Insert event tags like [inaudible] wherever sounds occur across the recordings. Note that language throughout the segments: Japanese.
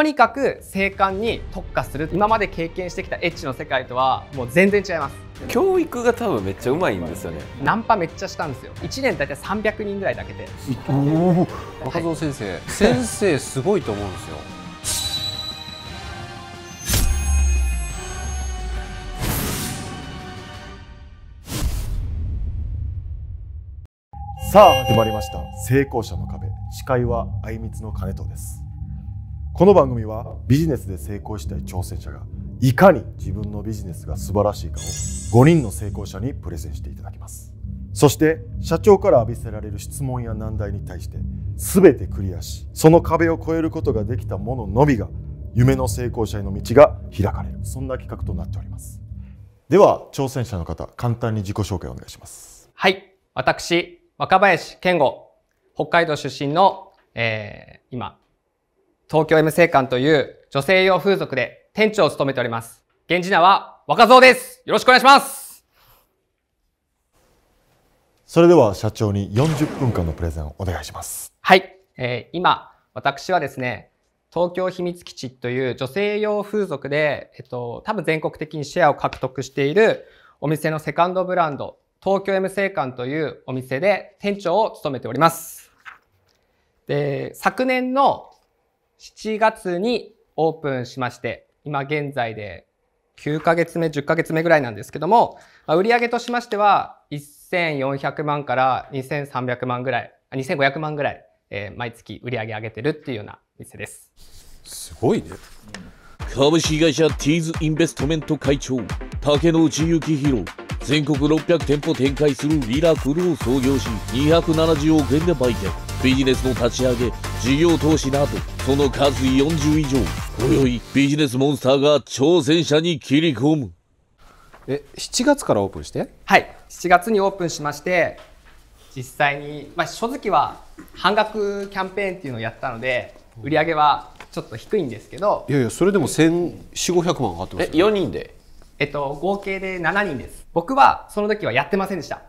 とにかく性感に特化する今まで経験してきたエッチの世界とはもう全然違います教育が多分めっちゃうまいんですよねナンパめっちゃしたんですよ1年大体300人ぐらいだけでおお若造先生、はい、先生すごいと思うんですよさあ始まりました成功者の壁司会はあいみつの金藤ですこの番組はビジネスで成功したい挑戦者がいかに自分のビジネスが素晴らしいかを5人の成功者にプレゼンしていただきますそして社長から浴びせられる質問や難題に対して全てクリアしその壁を越えることができた者ののみが夢の成功者への道が開かれるそんな企画となっておりますでは挑戦者の方簡単に自己紹介をお願いしますはい私若林健吾北海道出身の、えー、今東京 M 製館という女性用風俗で店長を務めております。源氏名は若造です。よろしくお願いします。それでは社長に40分間のプレゼンをお願いします。はい。えー、今、私はですね、東京秘密基地という女性用風俗で、えっと、多分全国的にシェアを獲得しているお店のセカンドブランド、東京 M 製館というお店で店長を務めております。で、昨年の7月にオープンしまして、今現在で9ヶ月目、10ヶ月目ぐらいなんですけども、売上としましては1400万から2300万ぐらい、2500万ぐらい、えー、毎月売上上げてるっていうような店です。すごいね。株式会社ティーズインベストメント会長、竹野内幸宏。全国600店舗展開するリラクルを創業し、270億円で売却。ビジネスの立ち上げ事業投資などその数40以上お宵、いビジネスモンスターが挑戦者に切り込むえ7月からオープンしてはい7月にオープンしまして実際に、まあ、正直は半額キャンペーンっていうのをやったので売り上げはちょっと低いんですけどいやいやそれでも1400500万上がってますよ、ね、え4人でえっと合計で7人です僕はその時はやってませんでした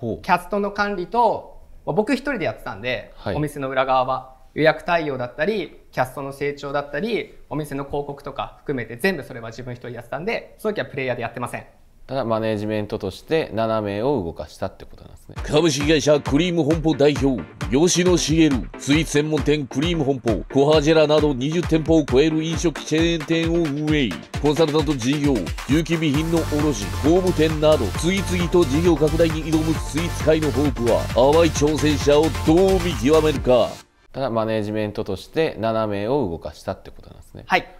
キャストの管理とまあ、僕一人でやってたんで、はい、お店の裏側は予約対応だったりキャストの成長だったりお店の広告とか含めて全部それは自分一人やってたんでその時はプレイヤーでやってませんただマネジメントとして7名を動かしたってことなんですね株式会社クリーム本舗代表吉野茂スイーツ専門店クリーム本舗コハジェラなど20店舗を超える飲食チェーン店を運営コンサルタント事業有機備品の卸工務店など次々と事業拡大に挑むスイーツ界のホープは淡い挑戦者をどう見極めるかただマネジメントとして7名を動かしたってことなんですねはい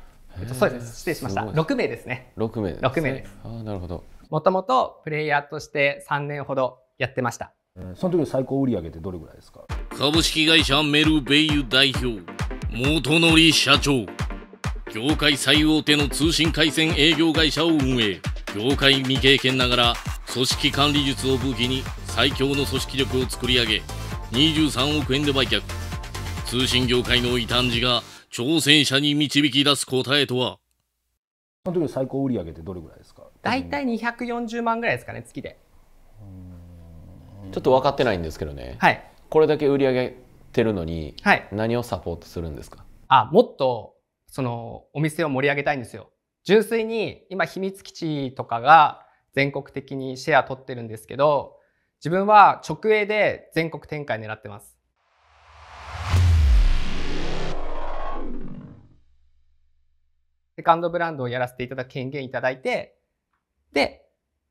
そうです失礼しました6名ですね6名です、ね、6名ですああなるほどもともとプレイヤーとして3年ほどやってました。その時最高売上ってどれぐらいですか株式会社メルベイユ代表、元則社長。業界最大手の通信回線営業会社を運営。業界未経験ながら、組織管理術を武器に最強の組織力を作り上げ、23億円で売却。通信業界の異端児が挑戦者に導き出す答えとはその時最高売上ってどれぐらいですか大体240万ぐらいですかね月でちょっと分かってないんですけどね、はい、これだけ売り上げてるのに、はい、何をサポートするんですかあもっとそのお店を盛り上げたいんですよ純粋に今秘密基地とかが全国的にシェア取ってるんですけど自分は直営で全国展開狙ってますセカンドブランドをやらせていただく権限いただいてで、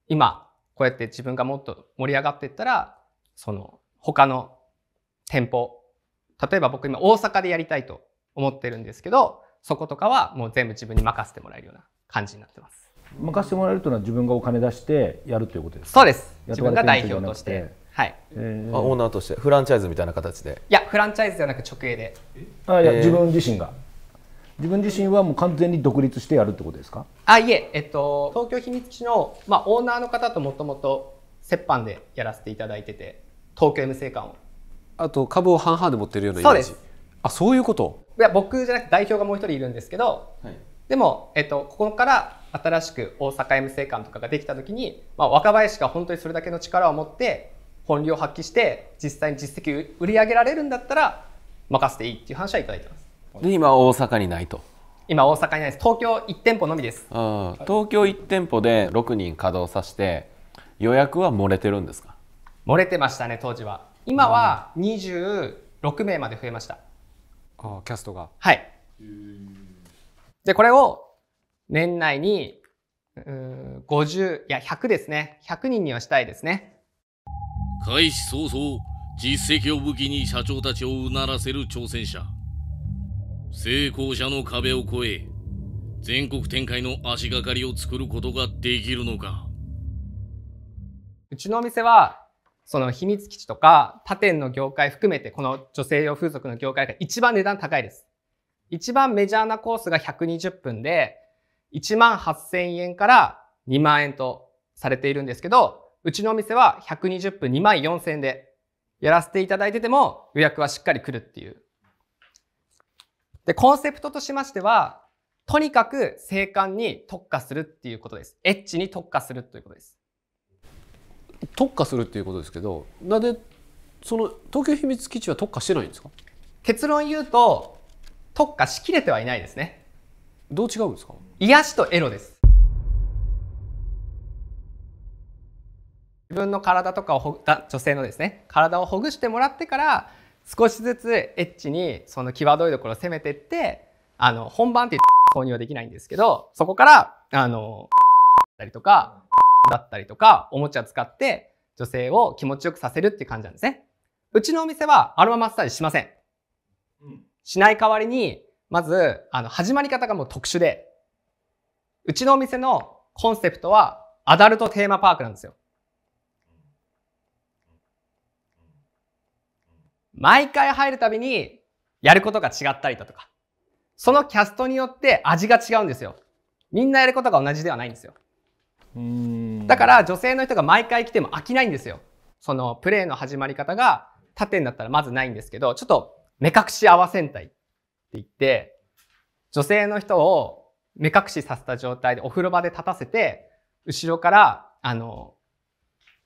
今、こうやって自分がもっと盛り上がっていったら、その、他の店舗、例えば僕今大阪でやりたいと思ってるんですけど、そことかはもう全部自分に任せてもらえるような感じになってます。任せてもらえるというのは自分がお金出してやるということですかそうです。自分が代表として。はい、えー、オーナーとしてフランチャイズみたいな形でいやフランチャイズじゃなく直営であいや、自分自身が自分自身はもう完全に独立してやるってことですかあいえ、えっと、東京秘密基地の、まあ、オーナーの方ともともと折半でやらせていただいてて東京 M 生館をあと株を半々で持ってるようなイメージそうですあそういうこといや僕じゃなくて代表がもう一人いるんですけど、はい、でも、えっと、ここから新しく大阪 M 生館とかができた時に、まあ、若林が本当にそれだけの力を持って本領発揮して実際に実績売り上げられるんだったら任せていいっていう話はいただいてますで今大阪にないと今大阪にないです東京1店舗のみです東京1店舗で6人稼働させて予約は漏れてるんですか漏れてましたね当時は今は26名まで増えましたああキャストがはいでこれを年内に50いや100ですね100人にはしたいですね開始早々実績を武器に社長たちをうならせる挑戦者成功者の壁を越え全国展開の足がかりを作ることができるのかうちのお店はその秘密基地とか他店の業界含めてこの女性用風俗の業界が一番値段高いです。一番メジャーなコースが120分で1万8000円から2万円とされているんですけどうちのお店は120分2万4000円でやらせていただいてても予約はしっかり来るっていうで、コンセプトとしましては、とにかく性感に特化するっていうことです。エッチに特化するということです。特化するっていうことですけど、なんでその東京秘密基地は特化してないんですか結論言うと、特化しきれてはいないですね。どう違うんですか癒しとエロです。自分の体とかをほだ女性のですね体をほぐしてもらってから少しずつエッチにその際どいところを攻めてって、あの、本番って言挿 [laughs] 入はできないんですけど、そこから、あの、だったりとか、だったりとか、おもちゃ使って女性を気持ちよくさせるっていう感じなんですね。うちのお店はアロママッサージしません、しない代わりに、まず、あの、始まり方がもう特殊で、うちのお店のコンセプトはアダルトテーマパークなんですよ。毎回入るたびにやることが違ったりだとか、そのキャストによって味が違うんですよ。みんなやることが同じではないんですよ。だから女性の人が毎回来ても飽きないんですよ。そのプレイの始まり方が縦になったらまずないんですけど、ちょっと目隠し合わせんたいって言って、女性の人を目隠しさせた状態でお風呂場で立たせて、後ろから、あの、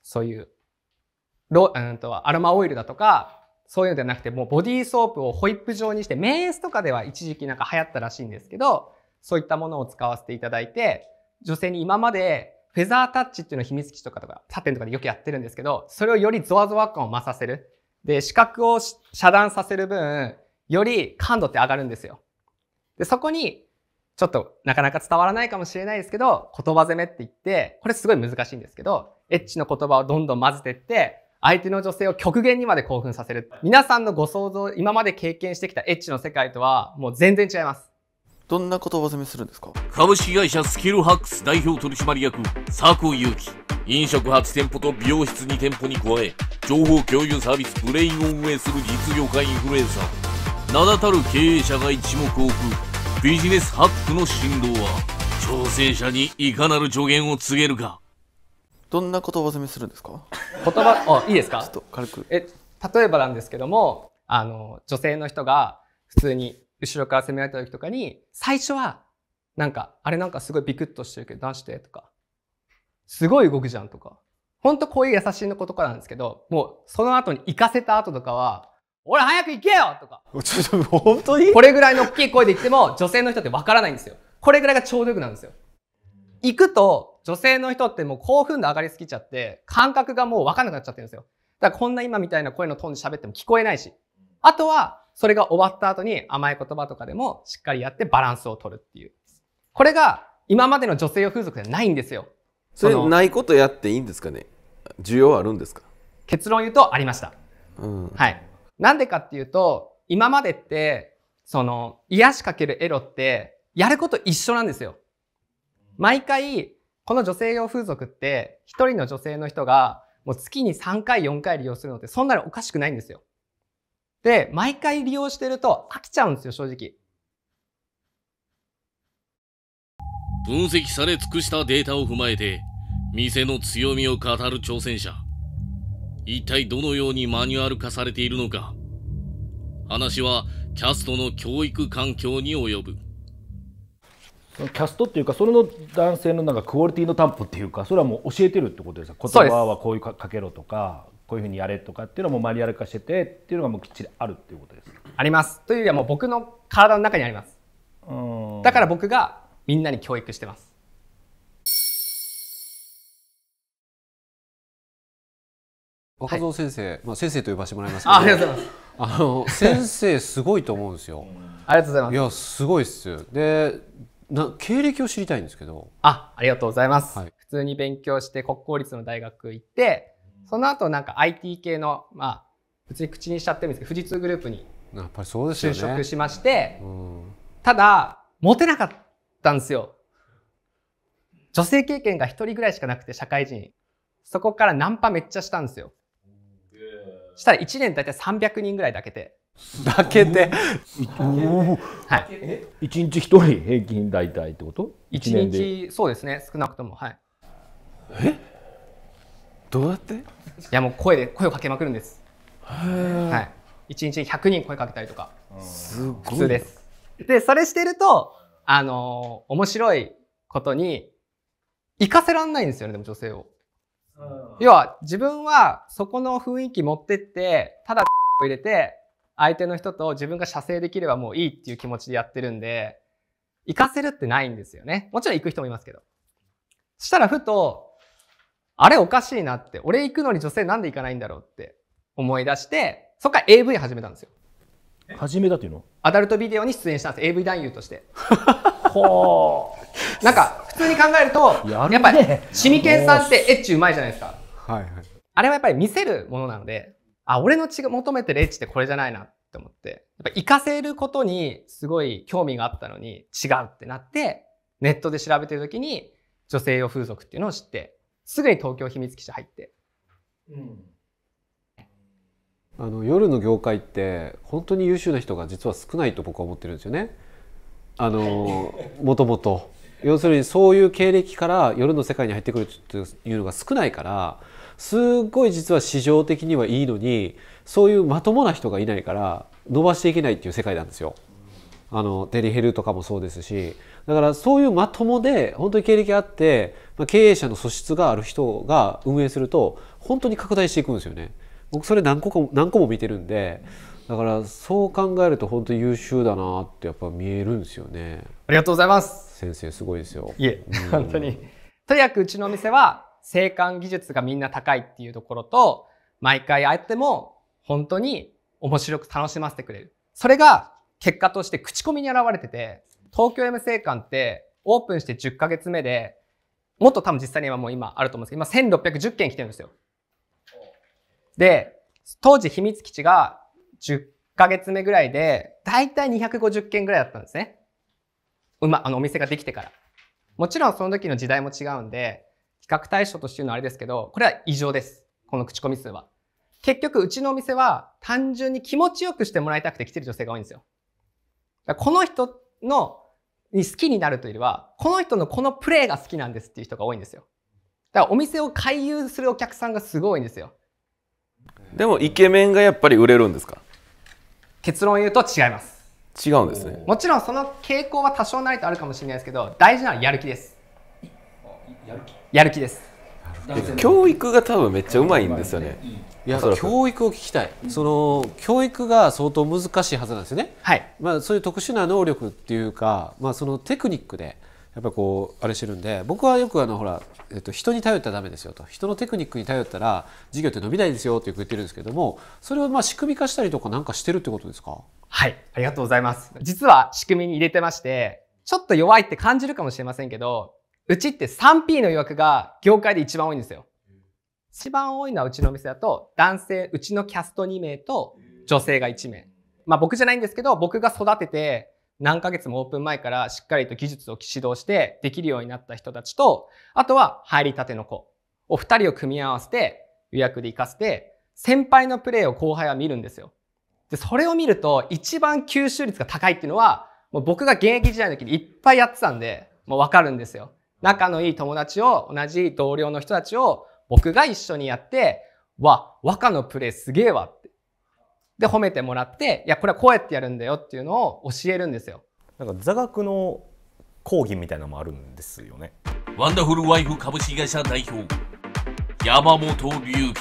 そういう、ロ、うんと、アロマオイルだとか、そういうのではなくて、もうボディーソープをホイップ状にして、メンスとかでは一時期なんか流行ったらしいんですけど、そういったものを使わせていただいて、女性に今までフェザータッチっていうのを秘密基地とかとか、サテンとかでよくやってるんですけど、それをよりゾワゾワ感を増させる。で、視覚を遮断させる分、より感度って上がるんですよ。で、そこに、ちょっとなかなか伝わらないかもしれないですけど、言葉攻めって言って、これすごい難しいんですけど、エッチの言葉をどんどん混ぜてって、相手の女性を極限にまで興奮させる。皆さんのご想像、今まで経験してきたエッチの世界とは、もう全然違います。どんな言葉攻めするんですか株式会社スキルハックス代表取締役、佐久祐樹。飲食初店舗と美容室2店舗に加え、情報共有サービスブレインを運営する実業家インフルエンサー。名だたる経営者が一目置く、ビジネスハックの振動は、挑戦者にいかなる助言を告げるか。どんな言葉攻めするんですか言葉あいいですかちょっと軽くえ例えばなんですけどもあの女性の人が普通に後ろから攻められた時とかに最初はなんかあれなんかすごいビクッとしてるけど出してとかすごい動くじゃんとかほんとこういう優しいのことかなんですけどもうその後に行かせた後とかは俺早く行けよとか。ちょっと、本当にこれぐらいの大きい声で言っても、女性の人ってわからないんですよ。これぐらいがちょうどよくなるんですよ。行くと、女性の人ってもう興奮度上がりすぎちゃって、感覚がもうわかんなくなっちゃってるんですよ。だからこんな今みたいな声のトーンで喋っても聞こえないし。あとは、それが終わった後に甘い言葉とかでもしっかりやってバランスを取るっていう。これが今までの女性用風俗じゃないんですよ。それないことやっていいんですかね需要あるんですか結論言うとありました。うん、はい。なんでかっていうと、今までって、その、癒しかけるエロって、やること一緒なんですよ。毎回、この女性用風俗って、一人の女性の人が、もう月に3回、4回利用するのって、そんなのおかしくないんですよ。で、毎回利用してると飽きちゃうんですよ、正直。分析され尽くしたデータを踏まえて、店の強みを語る挑戦者。一体どのようにマニュアル化されているのか。話はキャストの教育環境に及ぶ。キャストっていうかそれの男性のなんかクオリティの担保っていうかそれはもう教えてるってことですか言葉はこういうかけろとかこういうふうにやれとかっていうのもマニュアル化しててっていうのがもうきっちりあるっていうことですありますというよりはもう僕の体の中にありますだから僕がみんなに教育してます若造先生、はい、まあ先生と呼ばせてもらいますけど、ありがとうございます。あの先生すごいと思うんですよ。ありがとうございます。いやすごいっす。でな経歴を知りたいんですけどあありがとうございます、はい、普通に勉強して国公立の大学行ってその後なんか IT 系のまあ通に口にしちゃってるんですけど富士通グループにやっぱりそうです就職しまして、うん、ただモテなかったんですよ女性経験が1人ぐらいしかなくて社会人そこからナンパめっちゃしたんですよしたら1年大体300人ぐらいだけでだけで。はい。一日一人平均大体ってこと？一日そうですね。少なくともはい。え？どうやって？いやもう声で声をかけまくるんです。はい。一日100人声かけたりとか。すごい。普通です。でそれしてるとあのー、面白いことに行かせらんないんですよねでも女性を。要は自分はそこの雰囲気持ってってただ [laughs] 入れて相手の人と自分が射精できればもういいっていう気持ちでやってるんで、行かせるってないんですよね。もちろん行く人もいますけど。そしたらふと、あれおかしいなって、俺行くのに女性なんで行かないんだろうって思い出して、そっから AV 始めたんですよ。始めたというのアダルトビデオに出演したんです。AV 男優として。[laughs] ほう。なんか、普通に考えると、ややっぱり、シミケンさんってエッチうまいじゃないですか。はいはい。あれはやっぱり見せるものなので、あ、俺の血が求めてるエッチってこれじゃないなって思って、やっぱ行かせることにすごい興味があったのに違うってなって、ネットで調べてる時に女性用風俗っていうのを知って、すぐに東京秘密基地入って。うんあの夜の業界って本当に優秀な人が実は少ないと僕は思ってるんですよね。あのもともと要するにそういう経歴から夜の世界に入ってくるっていうのが少ないからすっごい実は市場的にはいいのにそういうまともな人がいないから伸ばしていけないっていう世界なんですよ。あのデリヘルとかもそうですしだからそういうまともで本当に経歴あって、まあ、経営者の素質がある人が運営すると本当に拡大していくんですよね。僕それ何個か何個も見てるんでだからそう考えると本当に優秀だなってやっぱ見えるんですよね。ありがとうございます。先生すごいですよ。いえ、うん、本当に。とにかくうちのお店は生還技術がみんな高いっていうところと、毎回あえても本当に面白く楽しませてくれる。それが結果として口コミに現れてて、東京 M 生館ってオープンして10ヶ月目で、もっと多分実際にはもう今あると思うんですけど、今1610件来てるんですよ。で、当時秘密基地が10ヶ月目ぐらいで、だいたい250件ぐらいだったんですね。うま、あのお店ができてから。もちろんその時の時代も違うんで、比較対象としてうのはあれですけど、これは異常です。この口コミ数は。結局、うちのお店は単純に気持ちよくしてもらいたくて来てる女性が多いんですよ。だこの人の、に好きになるというよりは、この人のこのプレイが好きなんですっていう人が多いんですよ。だからお店を回遊するお客さんがすごいんですよ。でもイケメンがやっぱり売れるんですか結論言うと違います。違うんですね。もちろんその傾向は多少なりとあるかもしれないですけど、大事なのはやる気です。やる気やる気です教育が多分めっちゃうまいんですよね、いや教育を聞きたい、その教育が相当難しいはずなんですよね、はいまあ、そういう特殊な能力っていうか、まあ、そのテクニックでやっぱこうあれしてるんで僕はよくあのほら、えっと、人に頼ったらダメですよと人のテクニックに頼ったら授業って伸びないですよってよく言ってるんですけどもそれをまあ仕組み化したりとかなんかしてるってことですかはいありがとうございます実は仕組みに入れてましてちょっと弱いって感じるかもしれませんけどうちって 3P の予約が業界で一番多いんですよ。一番多いのはうちのお店だと、男性、うちのキャスト2名と女性が1名。まあ僕じゃないんですけど、僕が育てて、何ヶ月もオープン前からしっかりと技術を指導してできるようになった人たちと、あとは入りたての子、お二人を組み合わせて予約で活かして、先輩のプレーを後輩は見るんですよ。で、それを見ると一番吸収率が高いっていうのは、もう僕が現役時代の時にいっぱいやってたんで、もうわかるんですよ。仲のいい友達を、同じ同僚の人たちを僕が一緒にやって、わ、和歌のプレイすげえわって。で、褒めてもらって、いや、これはこうやってやるんだよっていうのを教えるんですよ。なんか座学の講義みたいなのもあるんですよね。ワンダフルワイフ株式会社代表、山本龍家。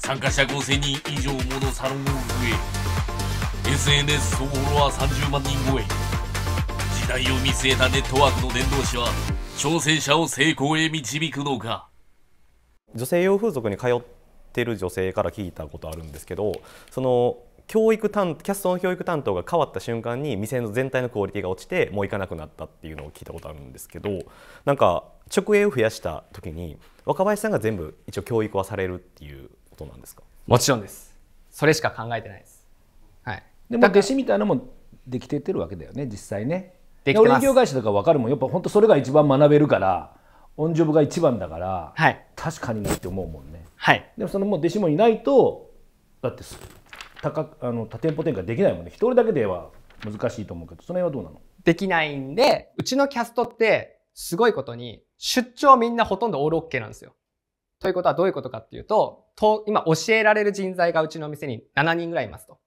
参加者5000人以上ものサロンを運営。SNS 総フォロワー30万人超え。時代を見据えたネットワークの伝道師は、挑戦者を成功へ導くのか女性用風俗に通ってる女性から聞いたことあるんですけどその教育担キャストの教育担当が変わった瞬間に店の全体のクオリティが落ちてもう行かなくなったっていうのを聞いたことあるんですけどなんか直営を増やした時に若林さんが全部一応教育はされるっていうことなんですかもちろんですそれしか考えてないですはいでも弟子みたいなのもできててるわけだよね実際ねできて業界社とか分かるもんやっぱ本当それが一番学べるからオンジョブが一番だから、はい、確かにねって思うもんね。はい、でもそのもう弟子もいないとだって高あの多店舗展開できないもんね一人だけでは難しいと思うけどその辺はどうなのできないんでうちのキャストってすごいことに出張みんなほとんどオールオッケーなんですよ。ということはどういうことかっていうとと今教えられる人材がうちの店に7人ぐらいいますと。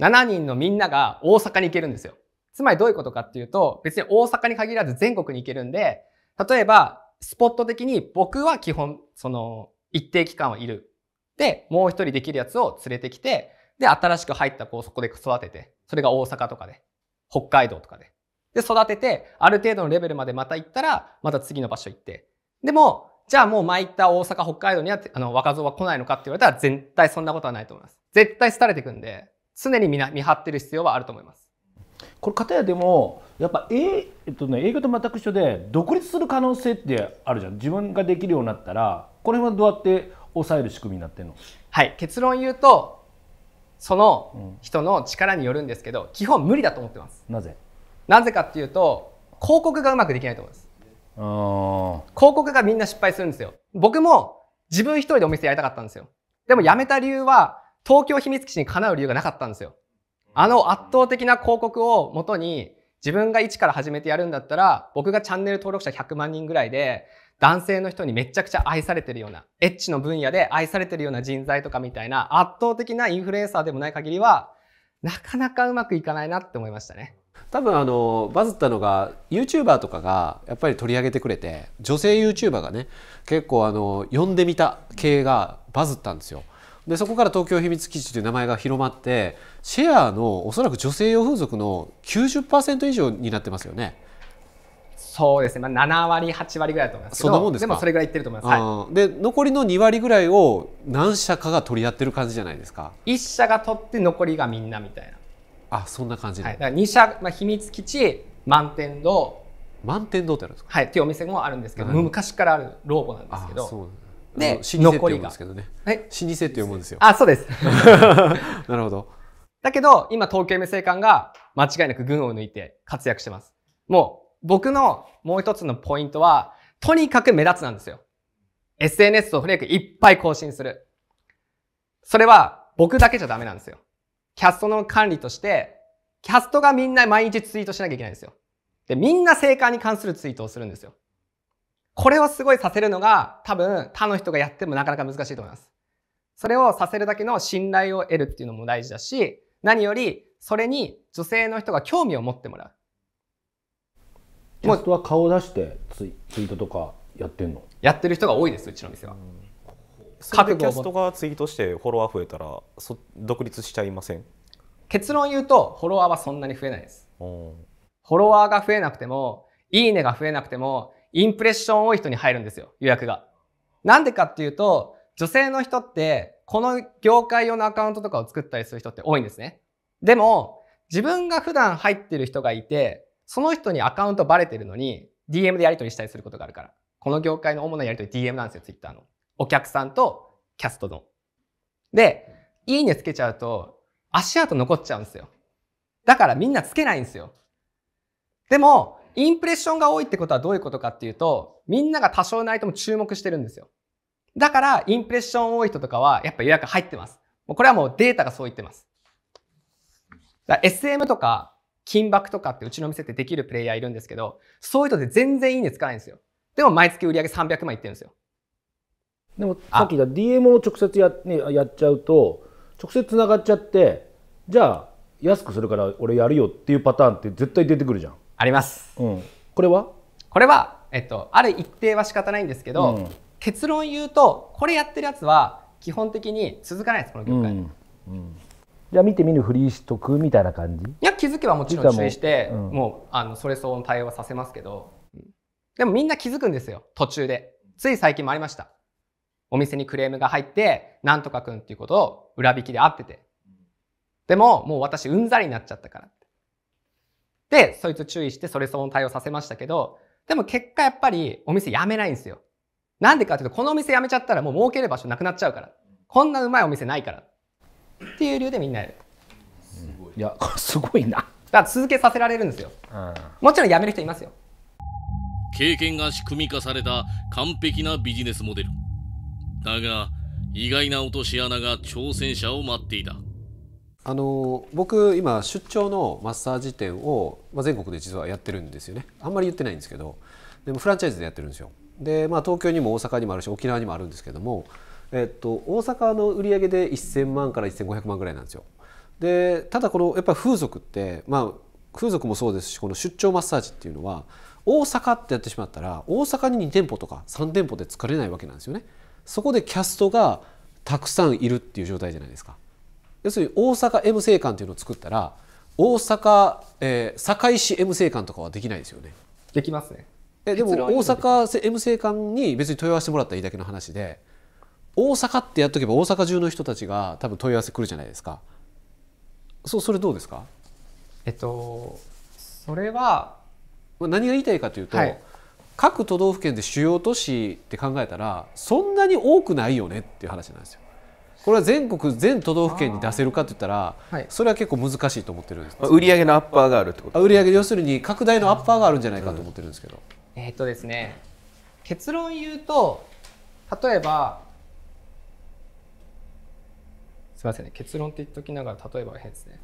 7人のみんなが大阪に行けるんですよ。つまりどういうことかっていうと、別に大阪に限らず全国に行けるんで、例えば、スポット的に僕は基本、その、一定期間はいる。で、もう一人できるやつを連れてきて、で、新しく入った子をそこで育てて、それが大阪とかで、北海道とかで。で、育てて、ある程度のレベルまでまた行ったら、また次の場所行って。でも、じゃあもう前行った大阪、北海道には、あの、若造は来ないのかって言われたら、絶対そんなことはないと思います。絶対廃れていくんで、常に見見張ってる必要はあると思います。これ片やでもやっぱ、A えっとね、営業と全く一緒で独立する可能性ってあるじゃん自分ができるようになったらこの辺はどうやって抑える仕組みになってんのはい結論言うとその人の力によるんですけど、うん、基本無理だと思ってますなぜなぜかっていうと広告がうまくできないと思います広告がみんな失敗するんですよ僕も自分一人でお店やりたかったんですよでも辞めた理由は東京秘密基地にかなう理由がなかったんですよあの圧倒的な広告をもとに自分が一から始めてやるんだったら、僕がチャンネル登録者100万人ぐらいで、男性の人にめちゃくちゃ愛されてるような、エッチの分野で愛されてるような人材とかみたいな圧倒的なインフルエンサーでもない限りは、なかなかうまくいかないなって思いましたね。多分あのバズったのが YouTuber とかがやっぱり取り上げてくれて女性 YouTuber がね結構あの呼んでみた系がバズったんですよ。でそこから東京秘密基地という名前が広まってシェアのおそらく女性用風俗の90%以上になってますよね。そうですね、まあ、7割8割ぐらいだと思いますけどそんなもんですでもそれぐらいいってると思います、はい、で残りの2割ぐらいを何社かが取り合ってる感じじゃないですか1社が取って残りがみんなみたいなあそんな感じ、はい、だから2社、まあ、秘密基地満天堂満天堂ってあるんですかはいっていうお店もあるんですけど、うん、昔からあるローボなんですけどで残りが。老舗って読むんですよ。あそうです。[laughs] なるほど。だけど今東京 MC 館が間違いなく群を抜いて活躍してます。もう僕のもう一つのポイントはとにかく目立つなんですよ。SNS とフレークいっぱい更新する。それは僕だけじゃダメなんですよ。キャストの管理としてキャストがみんな毎日ツイートしなきゃいけないんですよ。で、みんな生還に関するツイートをするんですよ。これをすごいさせるのが多分他の人がやってもなかなか難しいと思います。それをさせるだけの信頼を得るっていうのも大事だし、何よりそれに女性の人が興味を持ってもらう。もう人は顔出してツイツイートとかやってんのやってる人が多いです、うちの店は。各キャストがツイートしてフォロワー増えたらそ独立しちゃいません結論言うとフォロワーはそんなに増えないです。フォロワーが増えなくても、いいねが増えなくても、インプレッション多い人に入るんですよ、予約が。なんでかっていうと、女性の人って、この業界用のアカウントとかを作ったりする人って多いんですね。でも、自分が普段入ってる人がいて、その人にアカウントバレてるのに、DM でやり取りしたりすることがあるから。この業界の主なやり取り DM なんですよ、Twitter の。お客さんとキャストの。で、いいねつけちゃうと、足跡残っちゃうんですよ。だからみんなつけないんですよ。でも、インプレッションが多いってことはどういうことかっていうと、みんなが多少ないとも注目してるんですよ。だから、インプレッション多い人とかは、やっぱ予約入ってます。もうこれはもうデータがそう言ってます。SM とか、金箔とかってうちの店ってできるプレイヤーいるんですけど、そういう人で全然いいねつかないんですよ。でも毎月売り上げ300万いってるんですよ。でもさっき言った DM を直接や,、ね、やっちゃうと、直接つながっちゃって、じゃあ安くするから俺やるよっていうパターンって絶対出てくるじゃん。あります、うん、これはこれは、えっと、ある一定は仕方ないんですけど、うん、結論言うとこれやってるやつは基本的に続かないですこの業界、うんじゃあ見て見ぬふりしとくみたいな感じいや気づけばもちろん注意して、うん、もうあのそれ相応の対応はさせますけどでもみんな気づくんですよ途中でつい最近もありましたお店にクレームが入ってなんとかくんっていうことを裏引きで会っててでももう私うんざりになっちゃったからで、そいつ注意してそれ相応対応させましたけど、でも結果やっぱりお店辞めないんですよ。なんでかっていうと、このお店辞めちゃったらもう儲ける場所なくなっちゃうから。こんなうまいお店ないから。っていう理由でみんなやる。いや、すごいな。だから続けさせられるんですよ。うん、もちろん辞める人いますよ。経験が仕組み化された完璧なビジネスモデル。だが、意外な落とし穴が挑戦者を待っていた。あの僕今出張のマッサージ店を、まあ、全国で実はやってるんですよねあんまり言ってないんですけどでもフランチャイズでやってるんですよで、まあ、東京にも大阪にもあるし沖縄にもあるんですけども、えっと、大阪の売り上げで1000万から1500万ぐらいなんですよでただこのやっぱり風俗って、まあ、風俗もそうですしこの出張マッサージっていうのは大阪ってやってしまったら大阪に2店舗とか3店舗で作れないわけなんですよねそこでキャストがたくさんいるっていう状態じゃないですか要するに大阪 M 政官というのを作ったら大阪、えー、堺市 M 政官とかはできないですよね。できますね。えでも大阪 M 政官に別に問い合わせてもらったらいいだけの話で大阪ってやっとけば大阪中の人たちが多分問い合わせ来るじゃないですか。そうそれどうですかえっとそれは何が言いたいかというと、はい、各都道府県で主要都市って考えたらそんなに多くないよねっていう話なんですよ。これは全国全都道府県に出せるかといったら、はい、それは結構難しいと思ってるんです売上のアッパーがあるってこと売上要するに拡大のアッパーがあるんじゃないかと思ってるんですけど、うん、えー、っとですね結論言うと例えばすみませんね結論って言っときながら例えば変ですね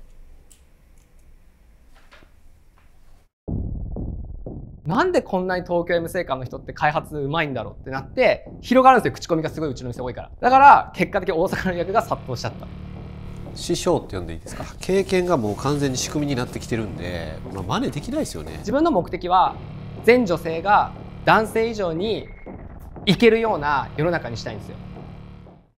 なんでこんなに東京 M 製館の人って開発うまいんだろうってなって広がるんですよ口コミがすごいうちの店多いからだから結果的に大阪の予約が殺到しちゃった師匠って呼んでいいですか経験がもう完全に仕組みになってきてるんで、まあ、真似できないですよね自分の目的は全女性が男性以上にいけるような世の中にしたいんですよ